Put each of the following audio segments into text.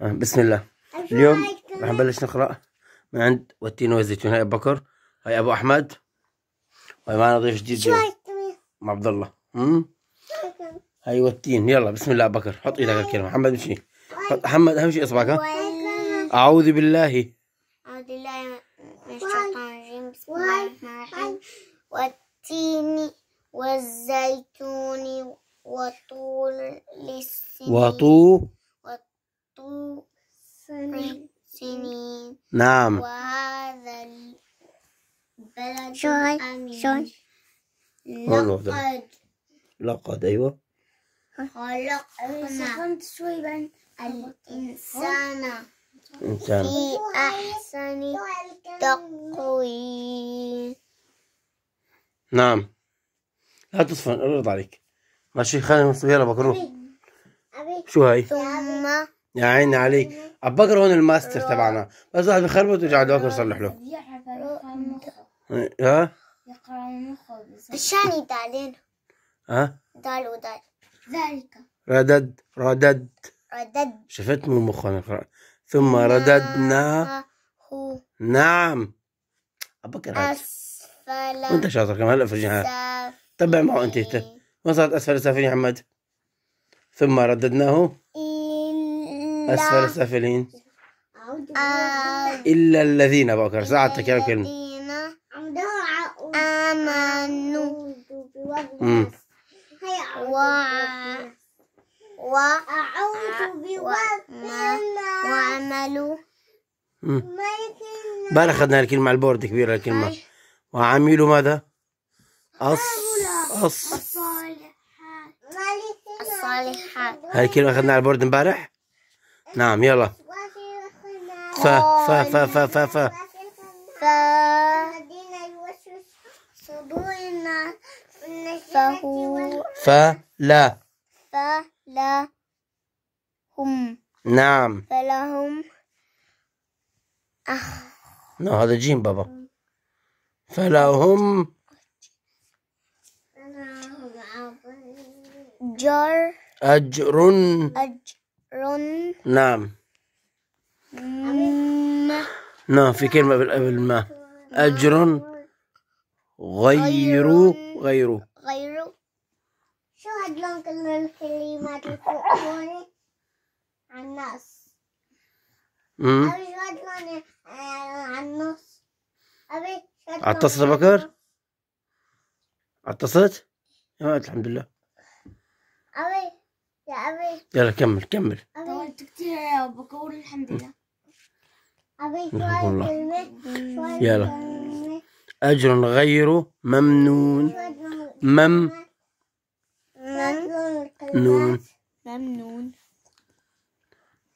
آه، بسم الله اليوم رح نبلش نقرا من عند والتين والزيتون هاي ابو بكر هاي ابو احمد وهي معنا ضيف جديد ام عبد الله امم هاي والتين يلا بسم الله ابو بكر حط ايدك على الكلمه محمد امشي حط محمد اهم شيء اصبعك اعوذ بالله اعوذ بالله من الشيطان الرجيم بسم الله الرحمن والتين والزيتون وطول للسنين وطول سنين نعم وهذا البلد شوي شوي لقد لقد أيوة خلقنا الإنسان إنسان في أحسن تقويم نعم لا تصفن ارد عليك ماشي خلينا يلا بكره شو هاي ثم يا عيني عليك عم هون الماستر تبعنا بس واحد بخربط ورجع على بكر صلح له ها الشاني دالين ها دال ودال ذلك ردد ردد ردد شفت مو مخنا قرأ ثم رددنا نعم ابكر اسفل وانت شاطر كمان هلا فرجيها تبع معه انت ما صارت اسفل السافلين يا محمد ثم رددناه أسفل السافلين آه. إلا الذين بكر ساعة كلام كلمة آمنوا و وعملوا بقى أخذنا الكلمة على البورد كبيرة الكلمة وعملوا ماذا؟ أص أص الصالحات هاي الكلمة أخذناها على البورد امبارح؟ نعم يلا ف ف ف ف ف ف فا فهو فلا فلا هم نعم فلهم أخ نو هذا جيم بابا فلهم جر أجر أجر رن نعم ما نعم في كلمة قبل ما أجر غير غير غير شو لون كل الكلمات القرآن عن الناس أبي شو هدلون عن الناس أبي عطست بكر عطست؟ آه، الحمد لله أبي أبي يلا كمل كمل طولت كثير يا بقول الحمد لله أبي يلا أجر غير ممنون مم نون ممنون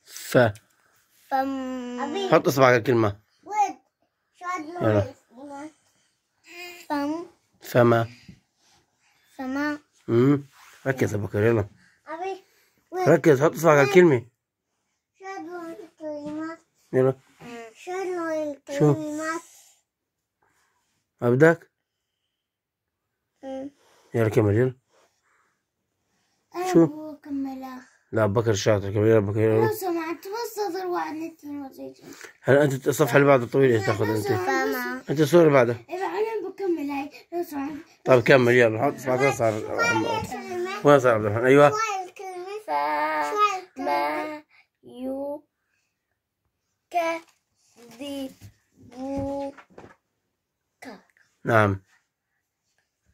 ف فم حط اصبعك على الكلمة يلا فم فما فما امم ركز ابو كريم ركز حط اصبعك على الكلمة شو الكلمات يلا الكلمات أبدك يلا كمل يلا شو لا بكر شاطر كمل يلا بكر لو يلا توصل وعدني هلا انت الصفحه اللي بعدها طويله تاخذ انت انت الصوره اللي بعدها انا بكمل هاي طيب كمل يلا حط اصبعك وين صار وين صار عبد الرحمن ايوه كذبوك نعم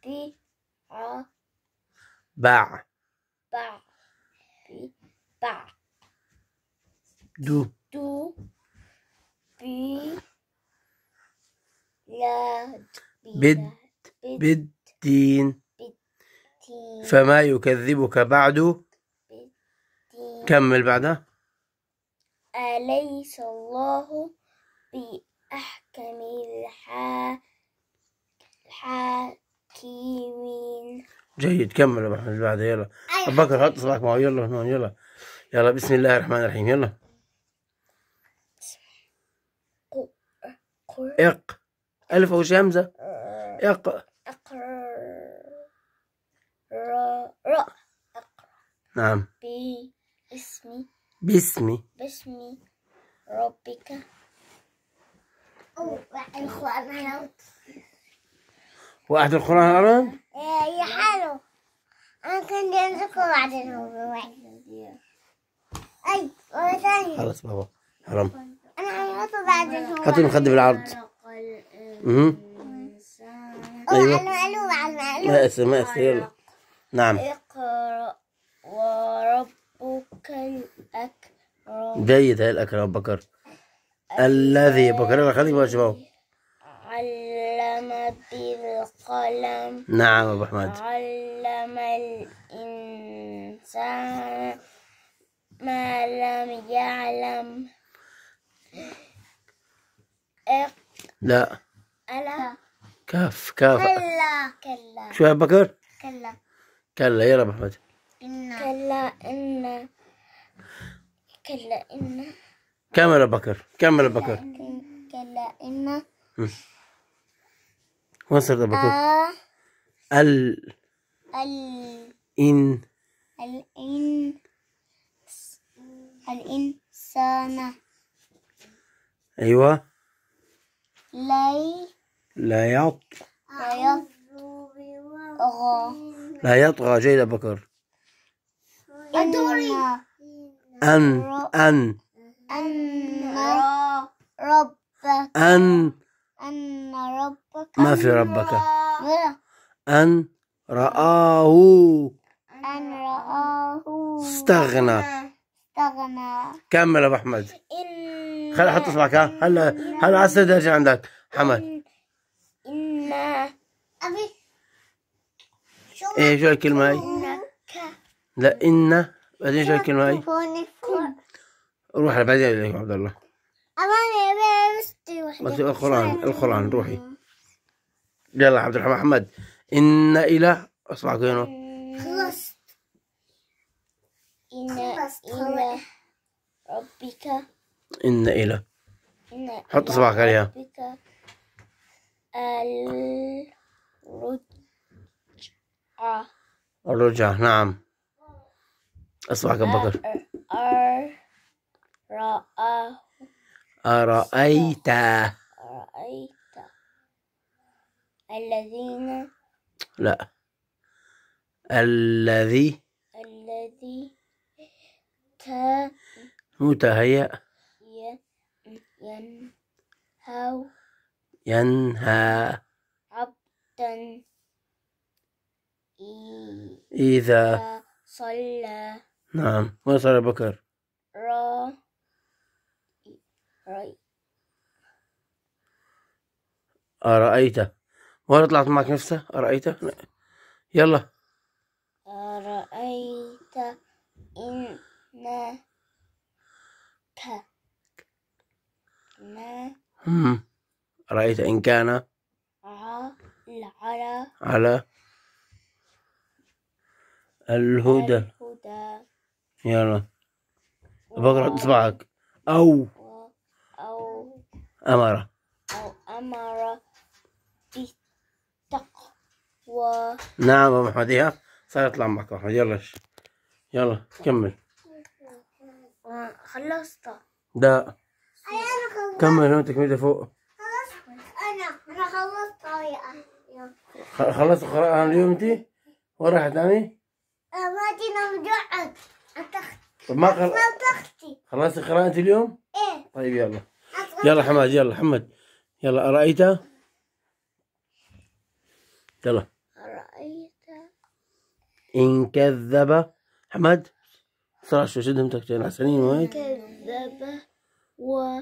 بيع باع باع باع دو دو بي لا بد بد بالدين فما يكذبك بعد كمل بعدها أليس الله بأحكم الحاكمين جيد كمل يا ابو بعد يلا أيوة. ابو بكر حط صباحك معاه يلا هنا يلا يلا بسم الله الرحمن الرحيم يلا اق الف او همزه آه. اق اقرا نعم باسمي باسمي بك واحد القرآن هرب؟ إيه، يا حلو أنا كنت أمسكه وبعدين هو بيوقع أي ولا ثاني. خلاص بابا حرام أنا هيحطه بعدين هو حطه المخدة بالعرض اها أيوه على المقلوب على المقلوب ما مقسي يلا نعم اقرأ وربك الأكرم جيد هي الأكرم بكر الذي بكرة الخليج ما علم بالقلم نعم أبو أحمد علم الإنسان ما لم يعلم لا ألا كاف كاف كلا كلا شو يا بكر؟ كلا كلا يا أبو أحمد كلا إن كلا إن كمل بكر كمل بكر كلا وصل يا بكر آه. ال ال إن الإن الإنسان أيوة لي لا يط لا يطغى لا يطغى جيد بكر أن أن أن ربك أن أن ربك ما في ربك أن رآه أن رآه استغنى استغنى كمل أبو أحمد خل حط اصبعك ها هلا هلا على الدرجة عندك حمد إن أبي شو إيه شو الكلمة هاي؟ لا إن بعدين شو الكلمة هاي؟ روح على بعدين يا عبد الله بس القرآن القرآن روحي يلا عبد الرحمن محمد إن إلى اصبع هنا خلصت إن إلى ربك إن إلى حط إصبعك عليها الرجعة الرجعة نعم أصبعك بكر رآه أرأيت أرأيت الذين لا الذي الذي ت متهيأ ينهى ينهى عبدا إذا صلى نعم وصل بكر را أرأيت ولا طلعت معك نفسها أرأيت يلا أرأيت إن ما رأيت إن كان على على الهدى, الهدى. يلا بقرأ إصبعك أو أمر أو أمر بالتقوى نعم أبو محمد إيهاب صار يطلع معك أحمد يلا يلا كمل خلصت لا كمل أنت كمل فوق أنا أنا خلصت خلصت قراءة اليوم أنت؟ وراح تاني؟ أبغى أه، أنا جوعت طب ما خلصت خلصت قراءة اليوم؟ إيه طيب يلا يلا حماد يلا حمد يلا أرأيت يلا أرأيت إن كذب حمد صراحة شو شدمتك تين عسلين وين كذب و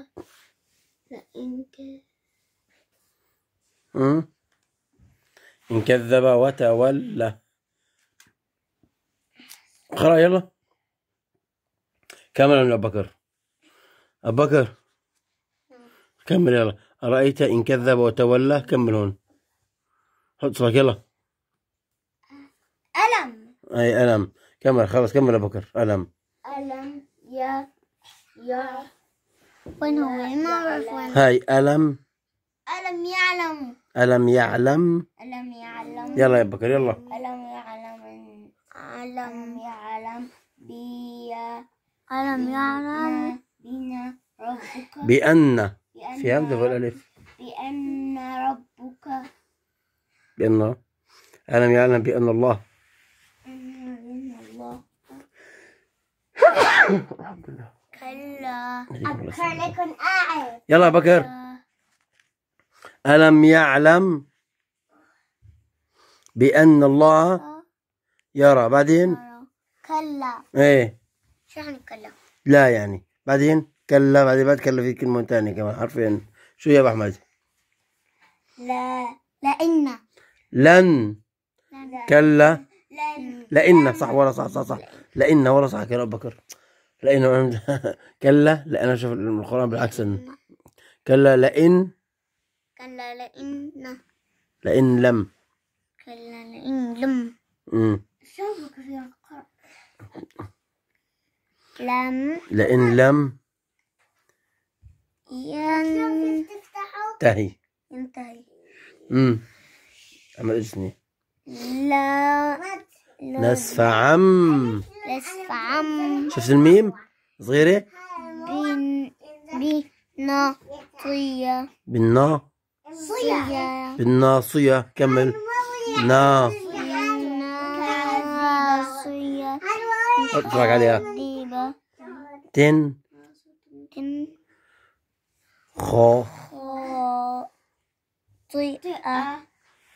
فإن كذب إن كذب وتولى اقرأ يلا كامل من أبو بكر أبو بكر كمل يلا رأيت إن كذب وتولى كمل هون حط صوتك يلا ألم أي ألم كمل خلاص كمل أبو بكر ألم ألم يا يا وين هو ما أعرف وين هاي ألم ألم يعلم ألم يعلم ألم يعلم يلا يا بكر يلا ألم يعلم ألم يعلم بي ألم يعلم بنا ربك بأن في همزة ولا ألف بأن ربك بأن ألم يعلم بأن الله الله الحمد لله كلا أبكر لكن أعرف يلا بكر ألم يعلم بأن الله يرى بعدين كلا ايه شو يعني كلا لا يعني بعدين كلا بعدين ما تكلم في كلمة تانية كمان حرفين شو يا ابو احمد؟ لا لان لن كلا لان صح ولا صح صح صح لان ولا صح يا ابو بكر لان كلا لأن شوف القران بالعكس كلا لأن كلا لأن لأن لم كلا لأن لم امم لم لأن لم انتهي انتهي امم اما إذني لا نسف عم نسف عم شفت الميم صغيرة بن بالناصية بالنا صية بالناصية كمل نا ناصية اتفرج عليها تن تن خو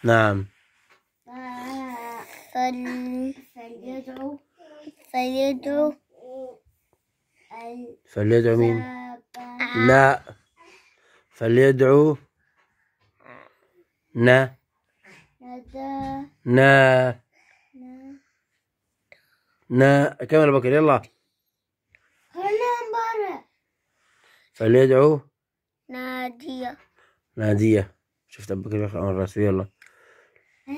نعم فل... فليدعو فليدعو فليدعو مين؟ لا فليدعو نا نا نا كمل بكر يلا فليدعو نادية نادية شفت ابو بكر بيخلع من راسه يلا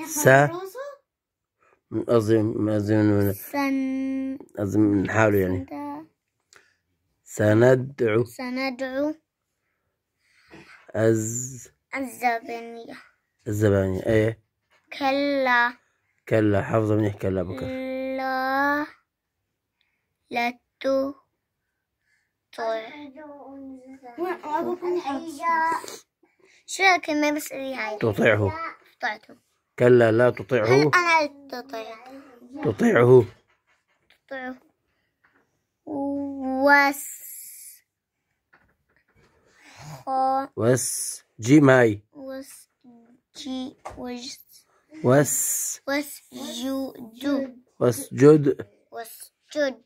سا قصدي قصدي من قصدي من حاله يعني سندعو سندعو أز الزبانية الزبانية ايه كلا كلا حافظة منيح كلا بكر لا لا تو طيب شو الكلمة بس اللي هاي تطيعه طعته كلا لا تطيعه أنا تطيعه تطيعه تطيعه وس خو وس ماي وس جي وجس وس وسجد واسجد واسجد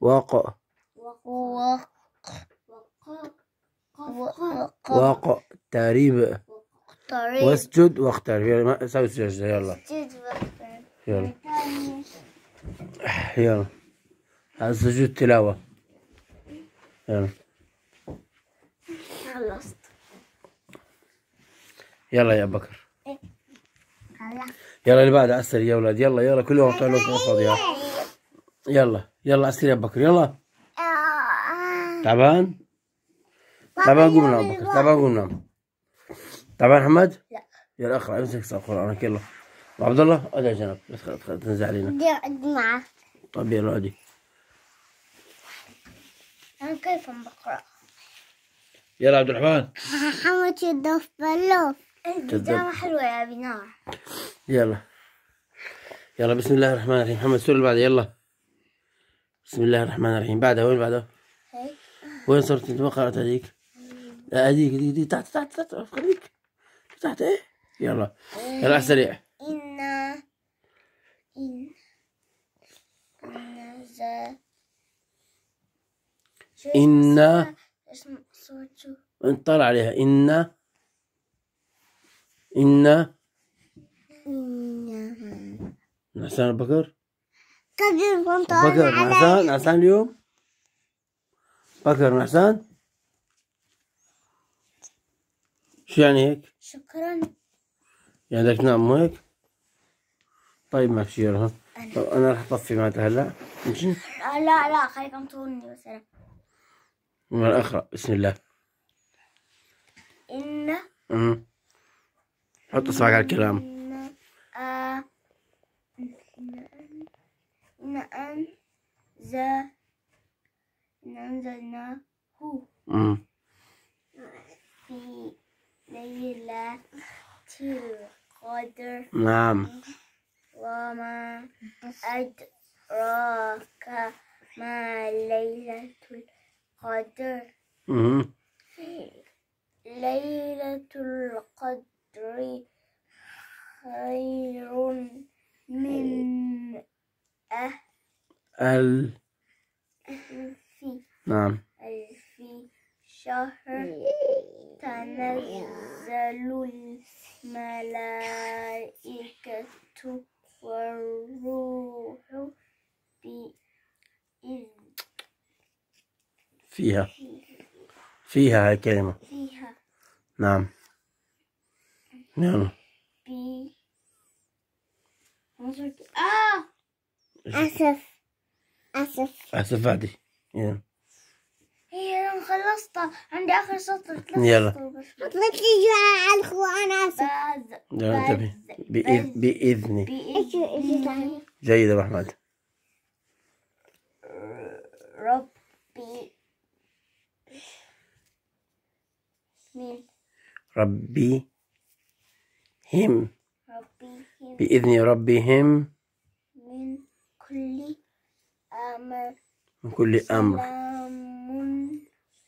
وق وق وق واقترب واسجد واقترب يلا سوي سجدة يلا يلا يلا هذا سجود تلاوة يلا خلصت يلا يا بكر إيه. يلا اللي بعده اسر يا اولاد يلا يلا كل يوم طلعوا فاضية يلا يلا اسر يا بكر يلا آه. تعبان طبعا قوم نام من ابو بكر طبعا ما من ابو تعبان حماد؟ لا يا اقرا امسك قرانك يلا عبد الله ادعي جنب ادخل ادخل تنزع علينا معه طيب يلا عادي انا كيف بقرا يلا عبد الرحمن حمد يدوف بلوف البداية حلوة يا بنار نعم. يلا يلا بسم الله الرحمن الرحيم محمد سوري اللي بعده يلا بسم الله الرحمن الرحيم بعدها وين بعدها؟ وين صرت انت ما قرأت هذيك؟ لا آه، هذيك هذيك هذيك تحت تحت تحت خليك تحت ايه يلا إيه، يلا سريع إن إن إن ذا إن طلع عليها إن إن نعسان بكر طيب، بكر نعسان نعسان اليوم بكر نعسان شو يعني هيك؟ شكرا يعني بدك تنام مو هيك؟ طيب ما في شيء يرهم طب انا رح اطفي معناتها هلا امشي آه، لا لا خليك عم تغني مثلا اقرا بسم الله ان امم حط اصبعك على الكلام ان ان ان ذا ان انزلناه في ليلة القدر نعم وما أدراك ما ليلة القدر ليلة القدر خير من أهل ألف نعم ألف شهر تنزل الملائكة والروح بإذن فيها فيها هاي كلمة فيها نعم نعم بي آه أسف أسف أسف عادي yeah. هي إيه، انا خلصتها عندي اخر سطر يلا حطيت لي على انا اسف باذن بأذن. باذني بأذن. جيد ابو احمد ربي ربي هم بإذن ربهم من كل أمر من كل أمر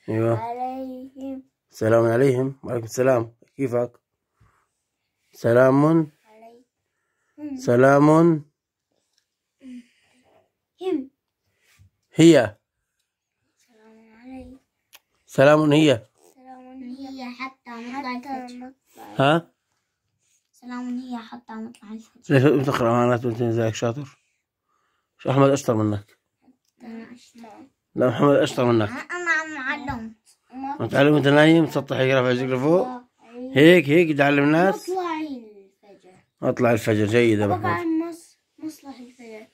ايوه عليهم سلام عليهم وعليكم السلام كيفك سلام عليهم سلام هم هي سلام عليهم سلام هي سلام هي حتى مطلع ها سلام هي حتى مطلع الفجر ليش بتقرا معناته انت شاطر شو احمد اشطر منك انا اشطر لا محمد اشطر منك انا معلم متعلم انت نايم تسطح يقرا في رجلك لفوق هيك هيك تعلم الناس اطلع الفجر اطلع الفجر جيد يا مصلح الفجر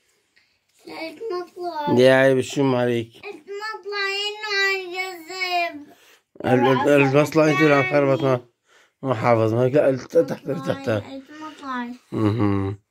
لقيت مطلع يا عيب الشم عليك المطلع انه عن الجذب المصلع انت اللي عم تخربط ما ما حافظ ما تحت تحت تحت اها